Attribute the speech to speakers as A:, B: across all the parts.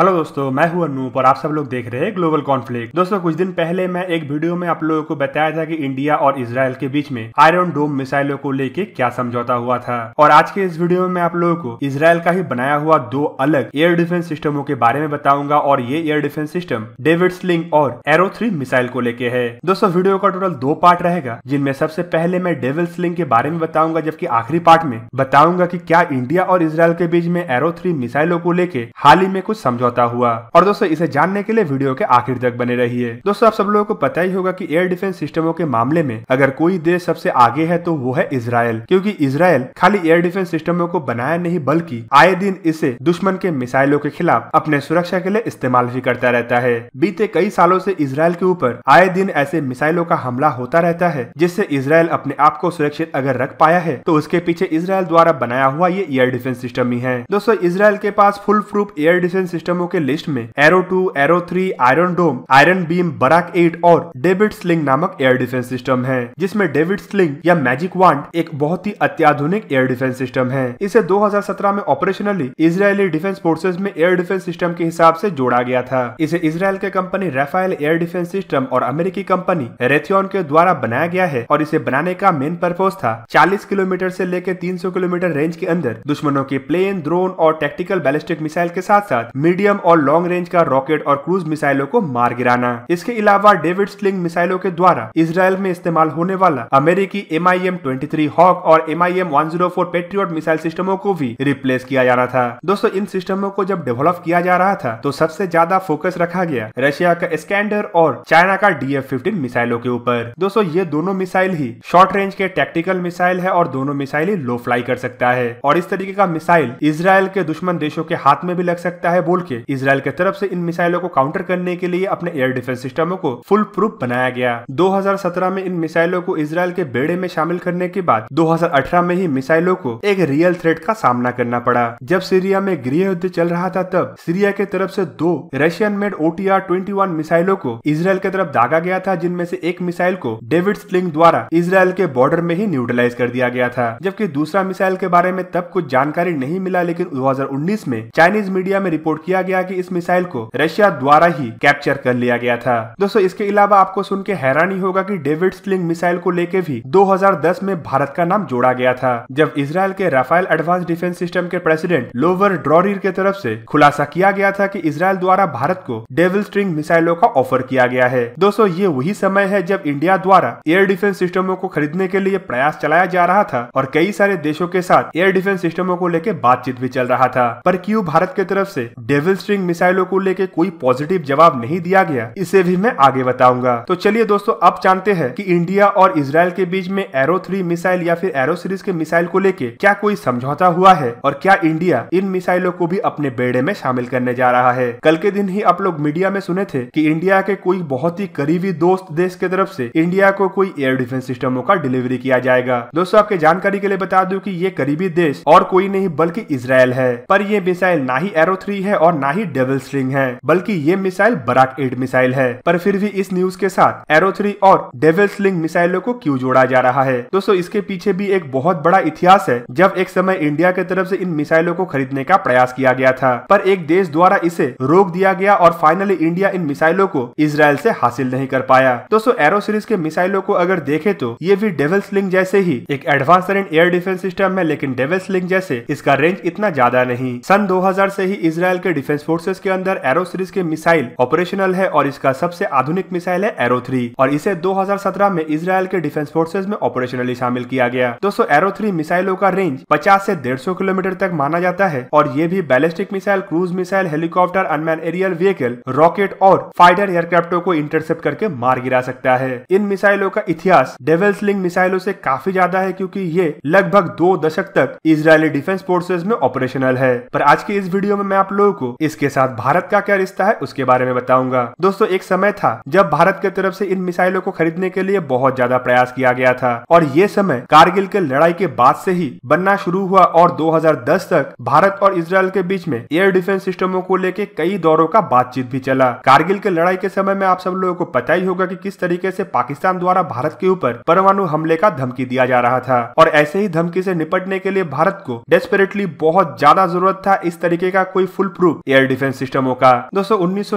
A: hello दोस्तों मैं हूं अनूप और आप सब लोग देख रहे हैं ग्लोबल कॉन्फ्लिक्ट दोस्तों कुछ दिन पहले मैं एक वीडियो में आप लोगों को बताया था कि इंडिया और इसराइल के बीच में आयरन डोम मिसाइलों को लेके क्या समझौता हुआ था और आज के इस वीडियो में मैं आप लोगों को इसराइल का ही बनाया हुआ दो अलग एयर डिफेंस सिस्टमों के बारे में बताऊंगा और ये air defence system David Sling और एरो थ्री मिसाइल को लेके है दोस्तों वीडियो का टोटल दो पार्ट रहेगा जिनमें सबसे पहले मैं डेविड स्लिंग के बारे में बताऊंगा जबकि आखिरी पार्ट में बताऊंगा की क्या इंडिया और इसराइल के बीच में एरो थ्री मिसाइलों को लेके हाल ही में कुछ समझौता समझौता हुआ और दोस्तों इसे जानने के लिए वीडियो के आखिर तक बने रही दोस्तों आप सब लोगों को पता ही होगा की एयर डिफेंस सिस्टमों के मामले में अगर कोई देश सबसे आगे है तो वो है इसराइल क्यूँकी इसराइल खाली एयर डिफेंस सिस्टमों को बनाया नहीं बल्कि आए दिन इसे दुश्मन के मिसाइलों के खिलाफ अपने सुरक्षा के लिए इस्तेमाल भी करता रहता है बीते कई सालों से इसराइल के ऊपर आए दिन ऐसे मिसाइलों का हमला होता रहता है जिससे इसराइल अपने आप को सुरक्षित अगर रख पाया है तो उसके पीछे इसराइल द्वारा बनाया हुआ ये एयर डिफेंस सिस्टम ही है दोस्तों इसराइल के पास full proof air defence system कार्यक्रमों के लिस्ट में Arrow two Arrow three Iron Dome Iron Beam Barak eight और डेविड स्लिंग नामक एयर डिफेंस सिस्टम है जिसमे डेविड स्लिंग या मैजिक वांड एक बहुत ही अत्याधुनिक एयर डिफेंस सिस्टम है इसे 2017 में ऑपरेशनली इसराइली डिफेंस फोर्सेज में एयर डिफेंस सिस्टम के हिसाब से जोड़ा गया था इसे इसराइल के company Rafael air defence system और अमेरिकी कंपनी रेथियन के द्वारा बनाया गया है और इसे बनाने का मेन पर्पज था 40 किलोमीटर से लेकर 300 किलोमीटर रेंज के अंदर दुश्मनों के प्लेन ड्रोन और टैक्टिकल बैलिस्टिक मिसाइल के साथ साथ मीडियम मीडियम और लॉन्ग रेंज का रॉकेट और क्रूज मिसाइलों को मार गिराना इसके अलावा डेविड स्लिंग मिसाइलों के द्वारा इसराइल में इस्तेमाल होने वाला अमेरिकी M I M twenty three Hawk और M I M one zero four Patriot missile सिस्टमों को भी रिप्लेस किया जाना था दोस्तों इन सिस्टमों को जब डेवलप किया जा रहा था तो सबसे ज्यादा फोकस रखा गया रशिया का स्कैंडर और चाइना का डी एफ फिफ्टीन मिसाइलों के ऊपर दोस्तों ये दोनों मिसाइल ही शॉर्ट रेंज के टैक्टिकल मिसाइल है और दोनों मिसाइल ही लो फ्लाई कर सकता है और इस तरीके का मिसाइल इसराइल के दुश्मन देशों के हाथ में भी लग सकता है बोल के इसराइल की तरफ से इन मिसाइलों को काउंटर करने के लिए अपने एयर डिफेंस सिस्टमों को फुल प्रूफ बनाया गया 2017 में इन मिसाइलों को इसराइल के बेड़े में शामिल करने के बाद 2018 में ही मिसाइलों को एक रियल थ्रेट का सामना करना पड़ा जब सीरिया में गृह युद्ध चल रहा था तब सीरिया के तरफ से दो Russian made O T R twenty one मिसाइलों को इसराइल के तरफ दागा गया था जिनमें से एक मिसाइल को डेविड स्लिंग द्वारा इसराइल के बॉर्डर में ही न्यूट्रलाइज कर दिया गया था जबकि दूसरा मिसाइल के बारे में तब कुछ जानकारी नहीं मिला लेकिन 2019 में चाइनीज मीडिया में रिपोर्ट किया किया गया कि इस मिसाइल को रशिया द्वारा ही कैप्चर कर लिया गया था दोस्तों इसके अलावा आपको सुन के हैरानी होगा कि डेविड स्लिंग मिसाइल को लेके भी 2010 में भारत का नाम जोड़ा गया था जब इसराइल के राफेल एडवांस डिफेंस सिस्टम के प्रेसिडेंट लोवर ड्रॉरिर के तरफ से खुलासा किया गया था कि इसराइल द्वारा भारत को डेविल स्ट्रिंग मिसाइलों का ऑफर किया गया है दोस्तों ये वही समय है जब इंडिया द्वारा एयर डिफेंस सिस्टमों को खरीदने के लिए प्रयास चलाया जा रहा था और कई सारे देशों के साथ एयर डिफेंस सिस्टमों को लेकर बातचीत भी चल रहा था पर क्यूँ भारत के तरफ ऐसी डेविल राइफल स्ट्रिंग मिसाइलों को लेकर कोई पॉजिटिव जवाब नहीं दिया गया इसे भी मैं आगे बताऊंगा तो चलिए दोस्तों अब जानते हैं कि इंडिया और इसराइल के बीच में एरो थ्री मिसाइल या फिर एरो सीरीज के मिसाइल को लेकर क्या कोई समझौता हुआ है और क्या इंडिया इन मिसाइलों को भी अपने बेड़े में शामिल करने जा रहा है कल के दिन ही आप लोग मीडिया में सुने थे की इंडिया के कोई बहुत ही करीबी दोस्त देश के तरफ ऐसी इंडिया को कोई एयर डिफेंस सिस्टमों का डिलीवरी किया जाएगा दोस्तों आपके जानकारी के लिए बता दू की ये करीबी देश और कोई नहीं बल्कि इसराइल है पर ये मिसाइल ना ही एरो थ्री है और ना ही डेवल स्ट्रिंग है बल्कि ये मिसाइल बराक एट मिसाइल है पर फिर भी इस न्यूज के साथ एरो थ्री और डेवल स्लिंग मिसाइलों को क्यों जोड़ा जा रहा है दोस्तों इसके पीछे भी एक बहुत बड़ा इतिहास है जब एक समय इंडिया की तरफ से इन मिसाइलों को खरीदने का प्रयास किया गया था पर एक देश द्वारा इसे रोक दिया गया और फाइनली इंडिया इन मिसाइलों को इसराइल ऐसी हासिल नहीं कर पाया दोस्तों एरो सीरीज के मिसाइलों को अगर देखे तो ये भी डेवल स्लिंग जैसे ही एक एडवांस एयर डिफेंस सिस्टम है लेकिन डेवल स्लिंग जैसे इसका रेंज इतना ज्यादा नहीं सन 2000 से ही इसराइल के डिफेंस फोर्सेस के अंदर एरो सीरीज के मिसाइल ऑपरेशनल है और इसका सबसे आधुनिक मिसाइल है एरो थ्री और इसे 2017 में इसराइल के डिफेंस फोर्सेज में ऑपरेशनली शामिल किया गया दोस्तों एरो थ्री मिसाइलों का रेंज पचास से डेढ़ किलोमीटर तक माना जाता है और ये भी ballistic missile cruise missile helicopter unmanned aerial vehicle rocket और फाइटर एयरक्राफ्टों को इंटरसेप्ट करके मार गिरा सकता है इन मिसाइलों का इतिहास डेवल्स लिंग मिसाइलों से काफी ज्यादा है क्योंकि ये लगभग दो दशक तक इसराइली डिफेंस फोर्सेज में ऑपरेशनल है पर आज की इस वीडियो में मैं आप लोगों को इसके साथ भारत का क्या रिश्ता है उसके बारे में बताऊंगा दोस्तों एक समय था जब भारत की तरफ से इन मिसाइलों को खरीदने के लिए बहुत ज्यादा प्रयास किया गया था और ये समय कारगिल के लड़ाई के बाद से ही बनना शुरू हुआ और 2010 तक भारत और इसराइल के बीच में एयर डिफेंस सिस्टमों को लेके कई दौरों का बातचीत भी चला कारगिल के लड़ाई के समय में आप सब लोगों को पता ही होगा कि किस तरीके ऐसी पाकिस्तान द्वारा भारत के ऊपर परमाणु हमले का धमकी दिया जा रहा था और ऐसे ही धमकी ऐसी निपटने के लिए भारत को डेस्परेटली बहुत ज्यादा जरूरत था इस तरीके का कोई फुल प्रूफ एयर डिफेंस सिस्टमों का दोस्तों उन्नीस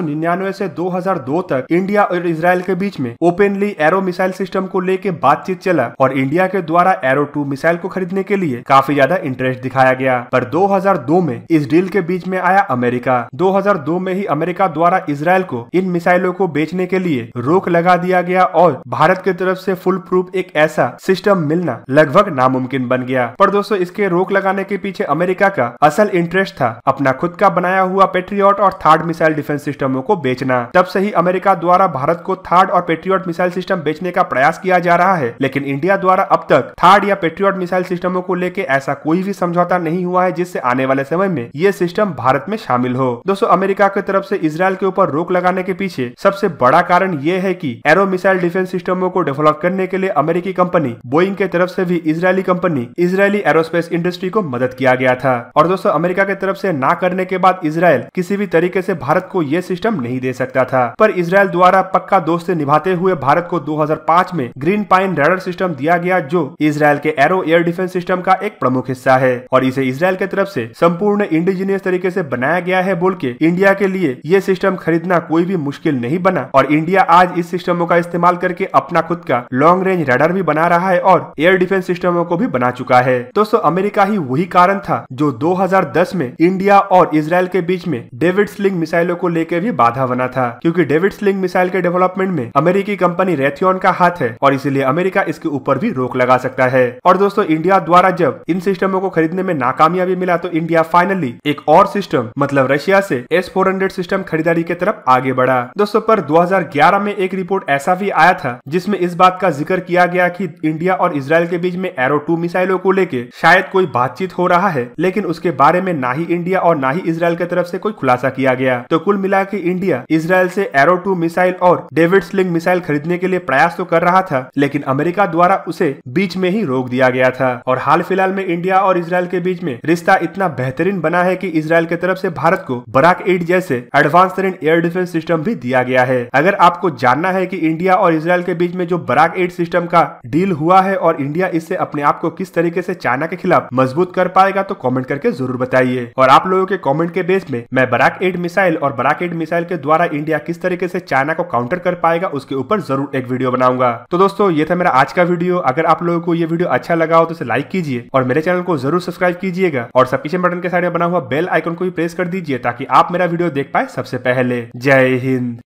A: से 2002 तक इंडिया और इसराइल के बीच में ओपनली एरो मिसाइल सिस्टम को लेके बातचीत चला और इंडिया के द्वारा एरो टू मिसाइल को खरीदने के लिए काफी ज्यादा इंटरेस्ट दिखाया गया पर 2002 में इस डील के बीच में आया अमेरिका 2002 में ही अमेरिका द्वारा इसराइल को इन मिसाइलों को बेचने के लिए रोक लगा दिया गया और भारत की तरफ से फुल प्रूफ एक ऐसा सिस्टम मिलना लगभग नामुमकिन बन गया पर दोस्तों इसके रोक लगाने के पीछे अमेरिका का असल इंटरेस्ट था अपना खुद का बनाया हुआ हुआ पेट्रियट और थर्ड मिसाइल डिफेंस सिस्टमों को बेचना तब से ही अमेरिका द्वारा भारत को थर्ड और पेट्रियट मिसाइल सिस्टम बेचने का प्रयास किया जा रहा है लेकिन इंडिया द्वारा अब तक थर्ड या पेट्रियट मिसाइल सिस्टमों को लेकर ऐसा कोई भी समझौता नहीं हुआ है जिससे आने वाले समय में ये सिस्टम भारत में शामिल हो दोस्तों अमेरिका की तरफ ऐसी इसराइल के ऊपर रोक लगाने के पीछे सबसे बड़ा कारण ये है की एरो मिसाइल डिफेंस सिस्टमों को डेवलप करने के लिए अमेरिकी कंपनी बोइंग के तरफ ऐसी भी Israeli company Israeli aerospace industry को मदद किया गया था और दोस्तों अमेरिका की तरफ ऐसी ना करने के बाद इसराइल इसराइल किसी भी तरीके से भारत को ये सिस्टम नहीं दे सकता था पर इसराइल द्वारा पक्का दोस्त निभाते हुए भारत को 2005 में ग्रीन पाइन रडर सिस्टम दिया गया जो इसराइल के एरो एयर डिफेंस सिस्टम का एक प्रमुख हिस्सा है और इसे इसराइल की तरफ ऐसी संपूर्ण इंडिजीनियस तरीके ऐसी बनाया गया है बोल के इंडिया के लिए ये सिस्टम खरीदना कोई भी मुश्किल नहीं बना और इंडिया आज इस सिस्टमों का इस्तेमाल करके अपना खुद का लॉन्ग रेंज रडर भी बना रहा है और एयर डिफेंस सिस्टमों को भी बना चुका है दोस्तों अमेरिका ही वही कारण था जो 2010 में इंडिया और इसराइल के बीच बीच में डेविड स्लिंग मिसाइलों को लेकर भी बाधा बना था क्योंकि डेविड स्लिंग मिसाइल के डेवलपमेंट में अमेरिकी कंपनी रेथियन का हाथ है और इसीलिए अमेरिका इसके ऊपर भी रोक लगा सकता है और दोस्तों इंडिया द्वारा जब इन सिस्टमों को खरीदने में नाकामयाबी मिला तो इंडिया फाइनली एक और सिस्टम मतलब रशिया से एस सिस्टम खरीदारी की तरफ आगे बढ़ा दोस्तों पर 2011 में एक रिपोर्ट ऐसा भी आया था जिसमें इस बात का जिक्र किया गया कि इंडिया और इसराइल के बीच में एरो टू मिसाइलों को लेके शायद कोई बातचीत हो रहा है लेकिन उसके बारे में ना ही इंडिया और ना ही इसराइल की तरफ तरफ से कोई खुलासा किया गया तो कुल मिला के इंडिया इसराइल से एरो टू मिसाइल और डेविड स्लिंग मिसाइल खरीदने के लिए प्रयास तो कर रहा था लेकिन अमेरिका द्वारा उसे बीच में ही रोक दिया गया था और हाल फिलहाल में इंडिया और इसराइल के बीच में रिश्ता इतना बेहतरीन बना है की इसराइल की तरफ ऐसी भारत को बराक एड जैसे एडवांस तरीन एयर डिफेंस सिस्टम भी दिया गया है अगर आपको जानना है की इंडिया और इसराइल के बीच में जो बराक एड सिस्टम का डील हुआ है और इंडिया इससे अपने आप को किस तरीके से चाइना के खिलाफ मजबूत कर पाएगा तो कॉमेंट करके जरूर बताइए और आप लोगों के कॉमेंट के बेस में मैं बराक एड मिसाइल और बराक एड मिसाइल के द्वारा इंडिया किस तरीके से चाइना को काउंटर कर पाएगा उसके ऊपर जरूर एक वीडियो बनाऊंगा तो दोस्तों ये था मेरा आज का वीडियो अगर आप लोगों को ये वीडियो अच्छा लगा हो तो इसे लाइक कीजिए और मेरे चैनल को जरूर सब्सक्राइब कीजिएगा और पीछे बटन के साइड में बना हुआ बेल आइकन को भी प्रेस कर दीजिए ताकि आप मेरा वीडियो देख पाए सबसे पहले जय हिंद